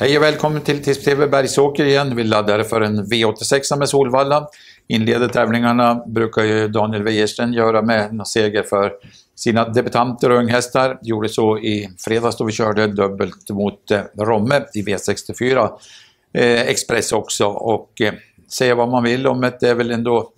Hej och välkommen till Tisp TV Bergsåker igen. Vi laddar för en V86 med Solvalla. Inleder tävlingarna brukar ju Daniel Wäjersten göra med en seger för sina debutanter och unghästar. Gjorde så i fredags då vi körde dubbelt mot eh, Romme i V64 eh, Express också. Och eh, säga vad man vill om det är väl ändå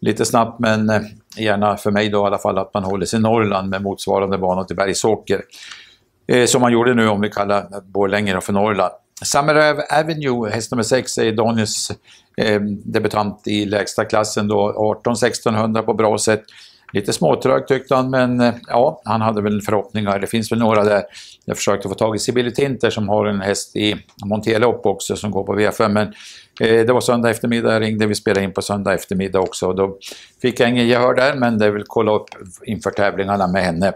lite snabbt men eh, gärna för mig då i alla fall att man håller sig i Norrland med motsvarande banor till Bergsåker eh, som man gjorde nu om vi kallar Borlänge för Norrland. Summer Avenue, häst nummer 6, är Daniels eh, debutant i lägsta klassen då, 18-1600 på bra sätt. Lite småtrög tyckte han, men eh, ja, han hade väl förhoppningar. Det finns väl några där. Jag försökte få tag i Sibylle Tinter som har en häst i Montelopp också som går på V5. Men eh, det var söndag eftermiddag, jag ringde. Vi spelade in på söndag eftermiddag också. och Då fick jag ingen gehör där, men det vill kolla upp inför tävlingarna med henne.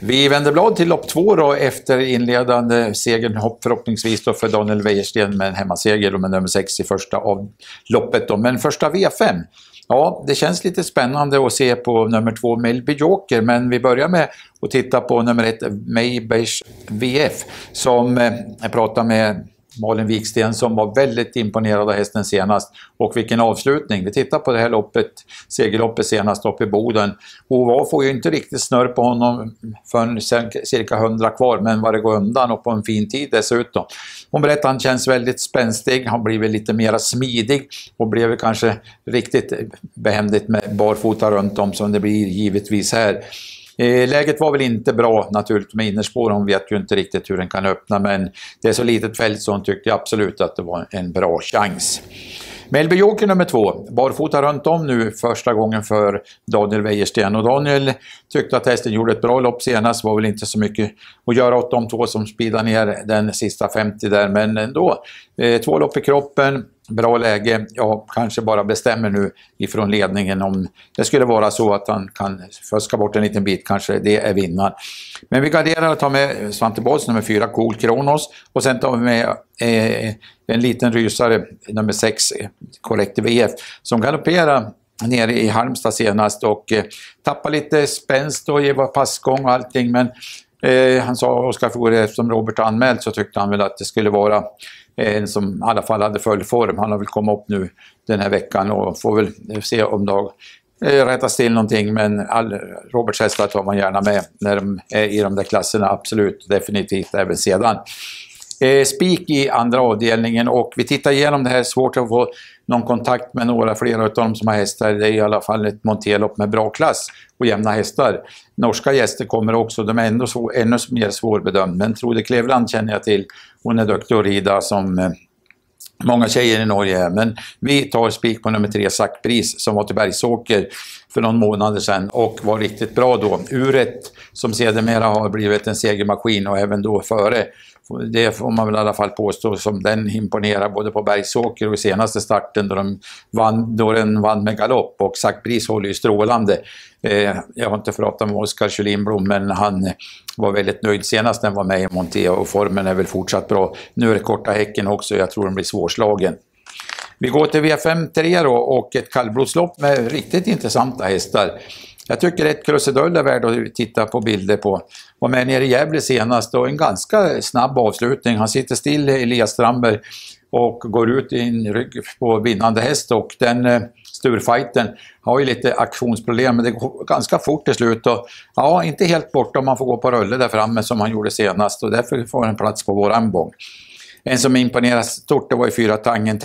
Vi vänder blad till lopp två då efter inledande segern förhoppningsvis då för Daniel Wäjersten med en hemmaseger då med nummer sex i första av loppet. Då. Men första V5, ja det känns lite spännande att se på nummer två Melby Joker men vi börjar med att titta på nummer ett Maybach VF som eh, jag pratade med Malin Wiksten som var väldigt imponerad av hästen senast. Och vilken avslutning! Vi tittar på det här loppet, segerloppet senast uppe i Boden. Hova får ju inte riktigt snurr på honom förrän cirka 100 kvar, men vad det går undan och på en fin tid dessutom. Hon berättar att han känns väldigt spänstig, han blivit lite mera smidig och blev kanske riktigt behändigt med barfota runt om som det blir givetvis här. Eh, läget var väl inte bra naturligt med innerspår, hon vet ju inte riktigt hur den kan öppna men det är så litet fält så hon tyckte absolut att det var en bra chans. Melby Joker nummer två, barfota runt om nu första gången för Daniel Wäjersten och Daniel tyckte att hästen gjorde ett bra lopp senast, var väl inte så mycket att göra åt de två som speedade ner den sista 50 där men ändå. Eh, två lopp i kroppen, bra läge. Jag kanske bara bestämmer nu ifrån ledningen om det skulle vara så att han kan fuska bort en liten bit, kanske det är vinnaren. Men vi garderar och tar med Svante Bolls nummer 4, Cool Kronos och sen tar vi med eh, en liten rysare, nummer 6, Collective EF, som galopperar nere i Halmstad senast och eh, tappar lite spänst och ger passgång och allting men eh, han sa, Oskar Fore, eftersom Robert har anmält så tyckte han väl att det skulle vara Eh, en som i alla fall hade följt form. Han har väl kommit upp nu den här veckan och får väl se om dag eh, rättas till någonting men all, robert hästar tar man gärna med när de är i de där klasserna, absolut, definitivt även sedan. Eh, spik i andra avdelningen och vi tittar igenom det här, svårt att få någon kontakt med några flera av dem som har hästar. Det är i alla fall ett monterlopp med bra klass och jämna hästar. Norska gäster kommer också, de är ändå svår, ännu mer svårbedömda. Men Trude Kleveland känner jag till. Hon är duktig att rida som eh, Många tjejer i Norge är, men vi tar spik på nummer tre, Sackbris, som var till Bergsåker för någon månader sedan och var riktigt bra då. Uret, som sedermera har blivit en segermaskin och även då före, det får man väl i alla fall påstå, som den imponerar både på Bergsåker och i senaste starten då, de vann, då den vann med galopp och Zach Bris håller ju strålande. Eh, jag har inte pratat med Oskar Kylinblom men han var väldigt nöjd senast när han var med i Montea och formen är väl fortsatt bra. Nu är det korta häcken också, jag tror den blir svårslagen. Vi går till V53 då och ett kallblodslopp med riktigt intressanta hästar jag tycker ett krusidull är värd att titta på bilder på. Var med nere i Gävle senast och en ganska snabb avslutning. Han sitter still, Elias Strandberg, och går ut i en rygg på vinnande häst och den eh, Sturfighten har ju lite aktionsproblem men det går ganska fort till slut och ja, inte helt borta om man får gå på rulle där framme som han gjorde senast och därför får han plats på våran bång. En som imponerade stort det var ju fyra Tangen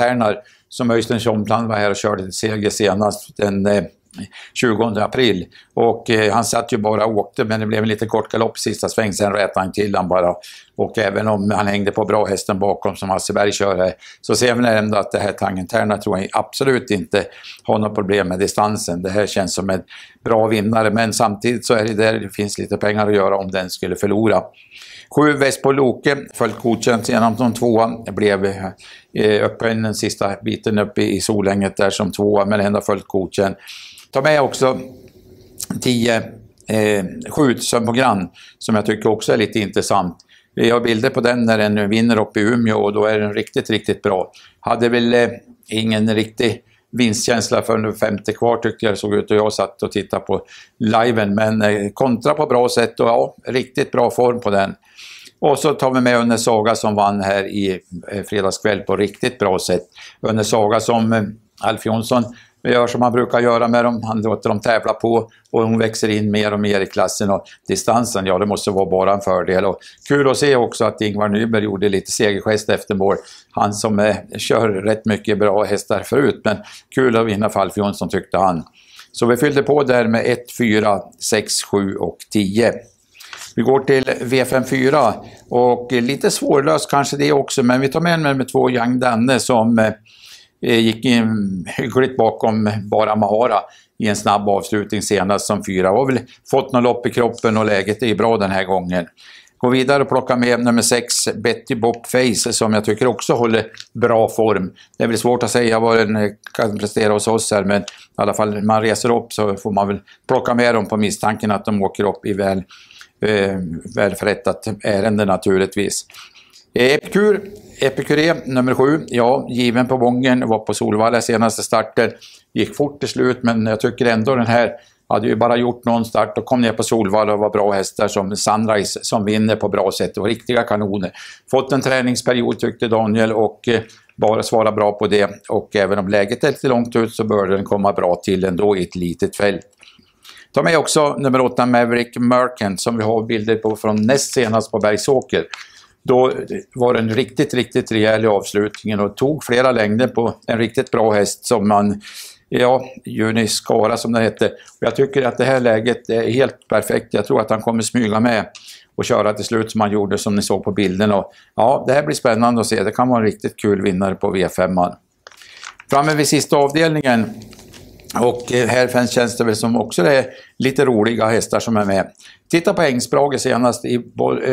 som Öystein Tjomplan var här och körde till seger senast. Den, eh, 20 april. Och eh, han satt ju bara och åkte, men det blev en lite kort galopp sista sväng, sen rätade han till han bara och även om han hängde på bra hästen bakom som Hasseberg kör här, så ser vi ändå att det här Tangenterna tror jag absolut inte har något problem med distansen. Det här känns som en bra vinnare, men samtidigt så är det där det finns lite pengar att göra om den skulle förlora. Sju Vespo Loke följt godkänt genom som tvåa. Blev eh, öppen den sista biten uppe i Solänget där som tvåa, men ändå följt godkänt. Ta med också 10 eh, Skjut som program, som jag tycker också är lite intressant. Vi har bilder på den när den vinner uppe i Umeå och då är den riktigt, riktigt bra. Hade väl eh, ingen riktig vinstkänsla förrän femte kvar tyckte jag det såg ut och jag satt och tittade på liven. Men eh, kontra på bra sätt och ja, riktigt bra form på den. Och så tar vi med Önne Saga som vann här i eh, fredagskväll på riktigt bra sätt. Önne Saga som eh, Alf Jonsson vi gör som han brukar göra med dem, han låter dem tävla på och hon växer in mer och mer i klassen och distansen, ja det måste vara bara en fördel. Och kul att se också att Ingvar Nyberg gjorde lite segergest efter mål. Han som eh, kör rätt mycket bra hästar förut, men kul att vinna Falf Jonsson tyckte han. Så vi fyllde på där med 1, 4, 6, 7 och 10. Vi går till V54 och lite svårlöst kanske det också, men vi tar med nummer två, Young Danne, som eh, Eh, gick hyggligt bakom bara Mahara i en snabb avslutning senast som fyra. Har väl fått något lopp i kroppen och läget är bra den här gången. Går vidare och plockar med nummer sex, Betty Bop Face, som jag tycker också håller bra form. Det är väl svårt att säga vad den kan prestera hos oss här, men i alla fall när man reser upp så får man väl plocka med dem på misstanken att de åker upp i väl, eh, välförrättat ärende naturligtvis. Epikur, Epikure nummer sju, ja, given på vången, var på Solvalla senaste starten. Gick fort till slut, men jag tycker ändå den här hade ju bara gjort någon start och kom ner på Solvalla och var bra hästar som Sunrise som vinner på bra sätt och riktiga kanoner. Fått en träningsperiod tyckte Daniel och eh, bara svara bra på det och även om läget är lite långt ut så bör den komma bra till ändå i ett litet fält. Ta med också nummer åtta, Maverick Merkent som vi har bilder på från näst senast på Bergsåker. Då var den riktigt, riktigt rejäl i avslutningen och tog flera längder på en riktigt bra häst som man ja, Juni Skara som den hette. Och jag tycker att det här läget är helt perfekt. Jag tror att han kommer smyga med och köra till slut som han gjorde som ni såg på bilden. Och, ja, det här blir spännande att se. Det kan vara en riktigt kul vinnare på V5. Framme vid sista avdelningen och eh, här känns det väl som också det är lite roliga hästar som är med. Titta på Engsbrage senast i,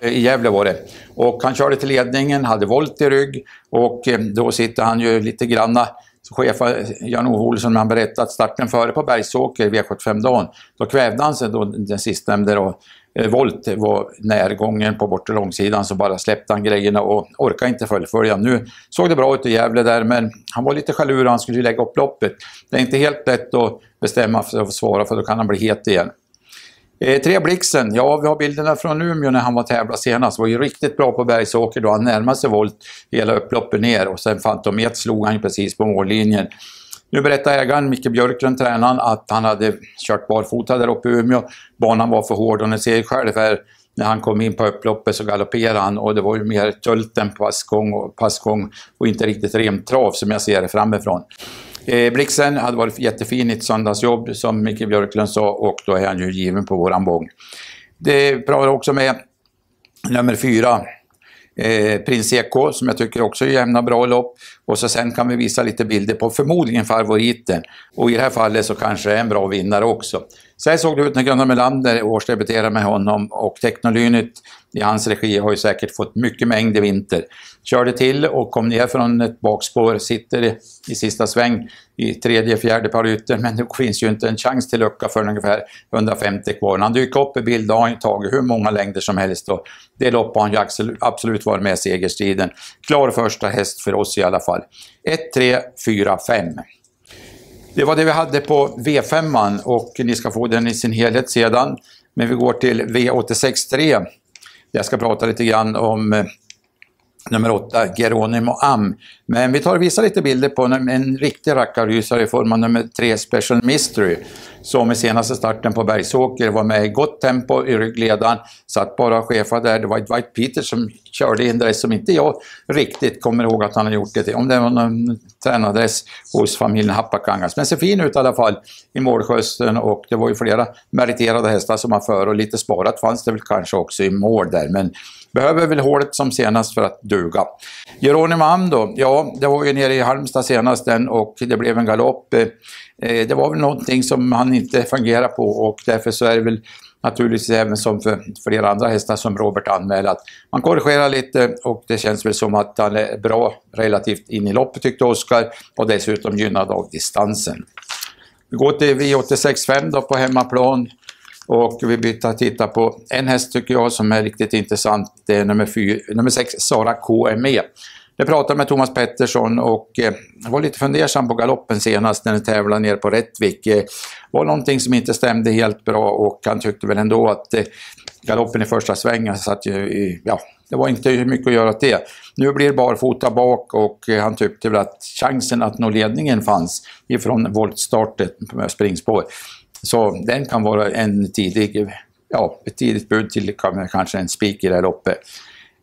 eh, i Gävle var det. Och han körde till ledningen, hade volt i rygg och eh, då sitter han ju lite granna chef Jan-Ove Olsson, han berättade att starten före på Bergsåker, V75-dagen, då kvävde han sig då den sistnämnde då, Eh, volt var närgången på bortre långsidan så bara släppte han grejerna och orkade inte fullfölja. Nu såg det bra ut i Gävle där men han var lite chalur och han skulle ju lägga upp loppet. Det är inte helt lätt att bestämma sig och svara för då kan han bli het igen. Eh, tre Blixen, ja vi har bilderna från Umeå när han var tävlad senast. Var ju riktigt bra på Bergsåker då han närmade sig volt hela upploppet ner och sen Fantomet slog han ju precis på mållinjen. Nu berättar ägaren, Micke Björklund, tränaren, att han hade kört barfota där uppe i Umeå. Banan var för hård och ni ser själv här, när han kom in på upploppet så galopperade han och det var ju mer tölt än passgång och, passgång och inte riktigt remtrav som jag ser det framifrån. Eh, Blixen hade varit jättefin i ett söndagsjobb som Micke Björklund sa och då är han ju given på våran bång. Det pratar också med nummer fyra, eh, Prins Eko, som jag tycker också är jämnar bra lopp. Och så sen kan vi visa lite bilder på förmodligen favoriten. Och i det här fallet så kanske det är en bra vinnare också. Så här såg det ut när Gunnar Melander årsdebuterade med honom och Technolynet i hans regi har ju säkert fått mycket mängd i vinter. Körde till och kom ner från ett bakspår, sitter i sista sväng i tredje, fjärde par ytor, men det finns ju inte en chans till lucka förrän ungefär 150 kvar. När han dyker upp i bild har han ju tagit hur många längder som helst och det loppet har han ju absolut varit med i segerstriden. Klar första häst för oss i alla fall hästar. 1, 3, 4, 5. Det var det vi hade på V5 och ni ska få den i sin helhet sedan. Men vi går till v 863 Jag ska prata lite grann om eh, nummer åtta, Geronimo Am. Men vi tar och visar lite bilder på en riktig rackarrysare i form av nummer tre, Special Mystery, som i senaste starten på Bergsåker var med i gott tempo i ryggledaren. satt bara och chefade där. Det var Dwight Peter som körde i en dress som inte jag riktigt kommer ihåg att han har gjort det till, om det var någon tränadress hos familjen Happakangas. Men ser fin ut i alla fall i målskjutsen. och det var ju flera meriterade hästar som var före och lite sparat fanns det väl kanske också i mål där, men Behöver väl hålet som senast för att duga. Geronimo Amdo, ja, det var ju nere i Halmstad senast den och det blev en galopp. Eh, det var väl någonting som han inte fungerade på och därför så är det väl naturligtvis även som för flera andra hästar som Robert anmäler att man korrigerar lite och det känns väl som att han är bra relativt in i loppet tyckte Oskar och dessutom gynnad av distansen. Vi går till V86.5 då på hemmaplan. Och vi bytte att titta på en häst tycker jag som är riktigt intressant, det är nummer, fyra, nummer sex, Sara med. Jag pratade med Thomas Pettersson och eh, var lite fundersam på galoppen senast när den tävlade ner på Rättvik. Eh, det var någonting som inte stämde helt bra och han tyckte väl ändå att eh, galoppen i första svängen satt ju i, ja, det var inte mycket att göra åt det. Nu blir det barfota bak och han tyckte väl att chansen att nå ledningen fanns ifrån voltstartet med springspår. Så den kan vara en tidig, ja, ett tidigt bud till kanske en spiker där uppe.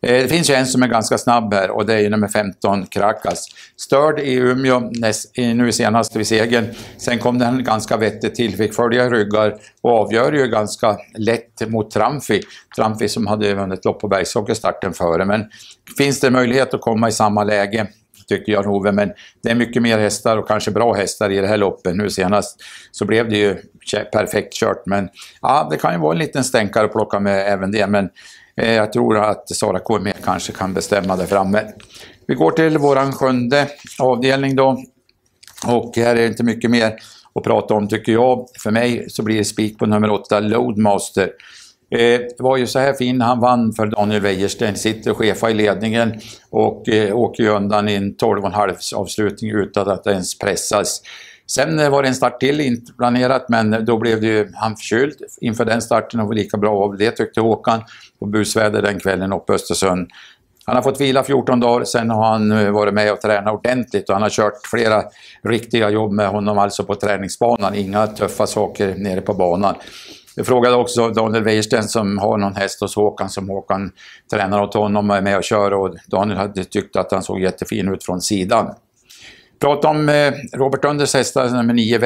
Eh, det finns ju en som är ganska snabb här och det är ju nummer 15, Krakas. Störd i Umeå näst, nu senast vid segern. Sen kom den ganska vettigt till, fick följa ryggar och avgör ju ganska lätt mot Tramfi. Tramfi som hade vunnit lopp på Bergsåker starten före, men finns det möjlighet att komma i samma läge tycker jag Hove, men det är mycket mer hästar och kanske bra hästar i det här loppet. Nu senast så blev det ju perfekt kört, men ja, det kan ju vara en liten stänkare att plocka med även det, men eh, jag tror att Sara Cormier kanske kan bestämma där framme. Vi går till vår sjunde avdelning då. Och här är det inte mycket mer att prata om tycker jag. För mig så blir det spik på nummer åtta, Loadmaster. Eh, det var ju så här fin, han vann för Daniel Wäjersten, sitter och chefar i ledningen och eh, åker ju undan i en 12,5 avslutning utan att ens pressas. Sen eh, var det en start till inplanerat men då blev det ju, han förkyld inför den starten och var lika bra av det tyckte Håkan. Och busväder den kvällen uppe i Östersund. Han har fått vila 14 dagar, sen har han varit med och tränat ordentligt och han har kört flera riktiga jobb med honom alltså på träningsbanan, inga tuffa saker nere på banan. Jag frågade också Daniel Wejersten som har någon häst hos Håkan som Håkan tränar åt honom och är med och kör och Daniel hade tyckt att han såg jättefin ut från sidan. Prata om eh, Robert Unders hästar, nummer 9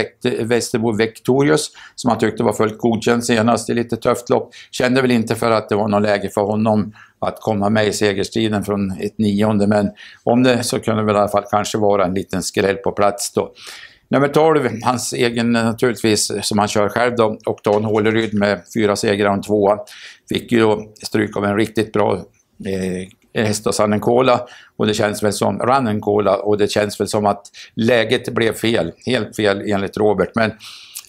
Västerbo Vectorius, som han tyckte var fullt godkänd senast i lite tufft lopp. Kände väl inte för att det var något läge för honom att komma med i segerstriden från ett nionde, men om det så kunde det väl i alla fall kanske vara en liten skräll på plats då. Nummer 12, hans egen naturligtvis, som han kör själv då, och Dan Håleryd med fyra segrar och en tvåa. Fick ju då stryk av en riktigt bra eh, häst och Sannenkola och det känns väl som Rannenkola och det känns väl som att läget blev fel, helt fel enligt Robert. Men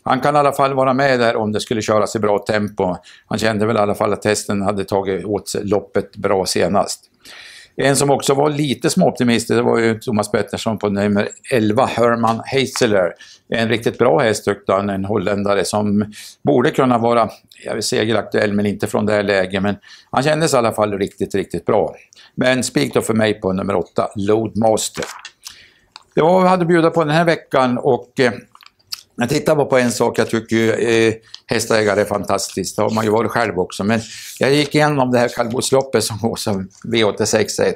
han kan i alla fall vara med där om det skulle köras i bra tempo. Han kände väl i alla fall att hästen hade tagit åt sig loppet bra senast. En som också var lite småoptimistisk det var ju Thomas Pettersson på nummer 11, Herman Heiseler. En riktigt bra häst tyckte han, en holländare som borde kunna vara, jag vill segeraktuell men inte från det här läget, men han kändes i alla fall riktigt, riktigt bra. Men spik då för mig på nummer 8, Loadmaster. Det var vad vi hade att bjuda på den här veckan och eh, jag tittar bara på en sak, jag tycker ju eh, hästägare är fantastiskt, det har man ju varit själv också. Men jag gick igenom det här kallblodsloppet som går som V86.1.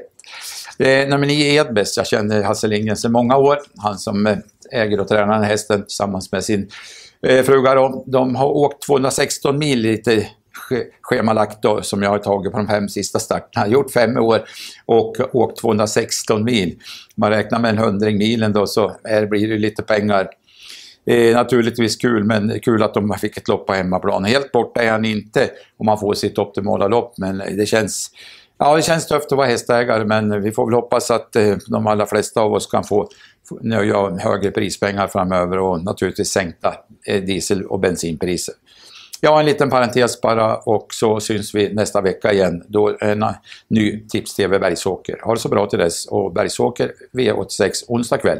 Eh, nummer nio, Edbest, jag känner Hasse Lindgren sedan många år, han som eh, äger och tränar den hästen tillsammans med sin eh, fruga. De, de har åkt 216 mil lite schemalagt då, som jag har tagit på de fem sista starterna. Gjort fem år och åkt 216 mil. Man räknar med en hundring milen då så här blir det lite pengar. Eh, naturligtvis kul, men kul att de fick ett lopp på hemmaplan. Helt borta är han inte om han får sitt optimala lopp, men det känns Ja, det känns tufft att vara hästägare, men vi får väl hoppas att eh, de allra flesta av oss kan få nöja av högre prispengar framöver och naturligtvis sänkta eh, diesel och bensinpriser. Ja, en liten parentes bara och så syns vi nästa vecka igen. Då en eh, ny Tips-TV Bergsåker. Ha det så bra till dess och Bergsåker V86 onsdag kväll.